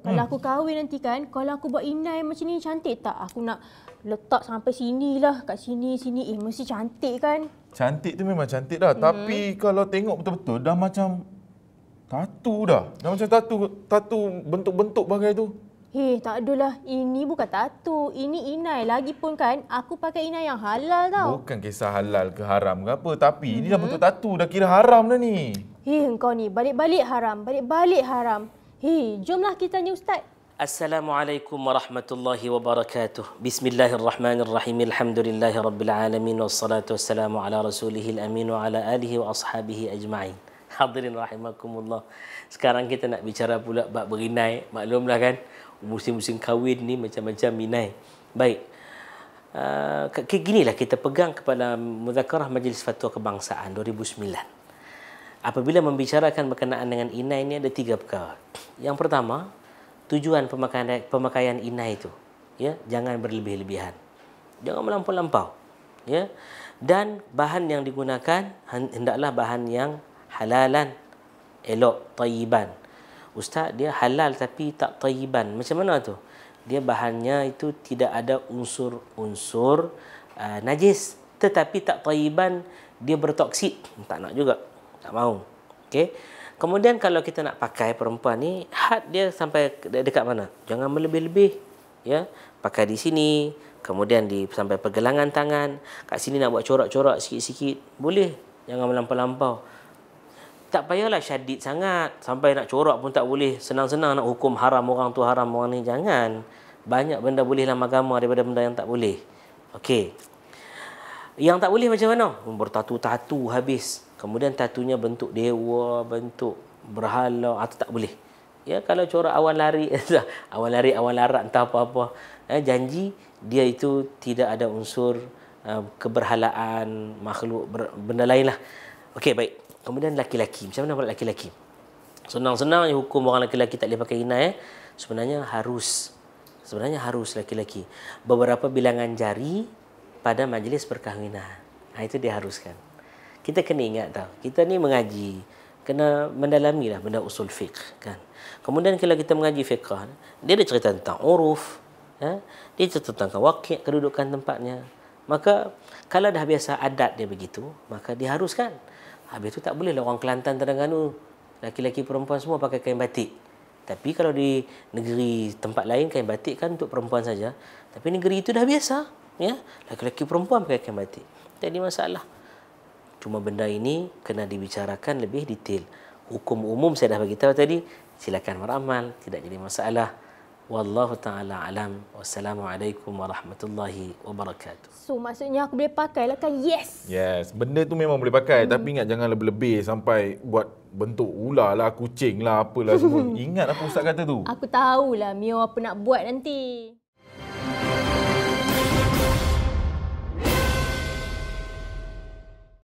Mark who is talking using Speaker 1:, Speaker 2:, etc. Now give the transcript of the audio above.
Speaker 1: Kalau hmm. aku kahwin nanti kan, kalau aku buat inai macam ni cantik tak? Aku nak letak sampai sini lah, kat sini, sini. Eh, mesti cantik kan?
Speaker 2: Cantik tu memang cantik dah. Hmm. Tapi kalau tengok betul-betul, dah macam tatu dah. Dah macam tatu, tatu bentuk-bentuk bagai tu.
Speaker 1: Eh, tak adalah. Ini bukan tatu. Ini inai. Lagipun kan, aku pakai inai yang halal tau.
Speaker 2: Bukan kisah halal ke haram ke apa. Tapi hmm. ini dah hmm. bentuk tatu. Dah kira haram dah ni.
Speaker 1: Eh, engkau ni. Balik-balik haram. Balik-balik haram. Hi, jomlah kita ni Ustaz.
Speaker 3: Assalamualaikum warahmatullahi wabarakatuh. Bismillahirrahmanirrahim. Alhamdulillahi rabbil alamin wassalatu wassalamu ala rasulihil amin wa ala alihi wa ashabihi ajma'in. Hadirin rahimakumullah. Sekarang kita nak bicara pula bab berinai. Maklumlah kan, musim-musim kahwin ni macam-macam minai. Baik. Uh, k- k- kita pegang kepada Muzakarah Majlis Fatwa Kebangsaan 2009 apabila membicarakan berkenaan dengan inai ini ada tiga perkara. Yang pertama, tujuan pemakaian, pemakaian inai itu. Ya, jangan berlebih-lebihan. Jangan melampau-lampau. Ya. Dan bahan yang digunakan hendaklah bahan yang halalan, elok, tayiban. Ustaz, dia halal tapi tak tayiban. Macam mana tu? Dia bahannya itu tidak ada unsur-unsur uh, najis. Tetapi tak tayiban, dia bertoksik. Tak nak juga. Tak mau. Okey. Kemudian kalau kita nak pakai perempuan ni, had dia sampai dekat mana? Jangan melebih-lebih. Ya. Pakai di sini, kemudian di sampai pergelangan tangan. Kat sini nak buat corak-corak sikit-sikit. Boleh. Jangan melampau-lampau. Tak payahlah syadid sangat. Sampai nak corak pun tak boleh. Senang-senang nak hukum haram orang tu haram orang ni. Jangan. Banyak benda boleh dalam agama daripada benda yang tak boleh. Okey. Yang tak boleh macam mana? Bertatu-tatu habis kemudian tatunya bentuk dewa bentuk berhala atau ah, tak boleh ya kalau corak awal lari awal lari awal larak entah apa-apa eh, janji dia itu tidak ada unsur uh, keberhalaan makhluk ber, benda lainlah okey baik kemudian laki-laki macam mana laki-laki senang-senang je hukum orang laki-laki tak boleh pakai inai eh sebenarnya harus sebenarnya harus laki-laki beberapa bilangan jari pada majlis perkahwinan. Ha, itu diharuskan kita kena ingat tau kita ni mengaji kena mendalami lah benda usul fiqh kan kemudian kalau kita mengaji fiqh dia ada cerita tentang uruf ya dia cerita tentang wakil kedudukan tempatnya maka kalau dah biasa adat dia begitu maka diharuskan habis tu tak boleh lah orang Kelantan tu, laki-laki perempuan semua pakai kain batik tapi kalau di negeri tempat lain kain batik kan untuk perempuan saja tapi negeri itu dah biasa ya laki-laki perempuan pakai kain batik tak ada masalah cuma benda ini kena dibicarakan lebih detail hukum umum saya dah bagi tahu tadi silakan meramal tidak jadi masalah wallahu taala alam wassalamualaikum
Speaker 2: warahmatullahi wabarakatuh
Speaker 1: so maksudnya aku boleh pakai lah kan yes
Speaker 2: yes benda tu memang boleh pakai hmm. tapi ingat jangan lebih-lebih sampai buat bentuk ular lah kucing lah apalah semua ingat apa ustaz kata tu
Speaker 1: aku tahulah mio apa nak buat nanti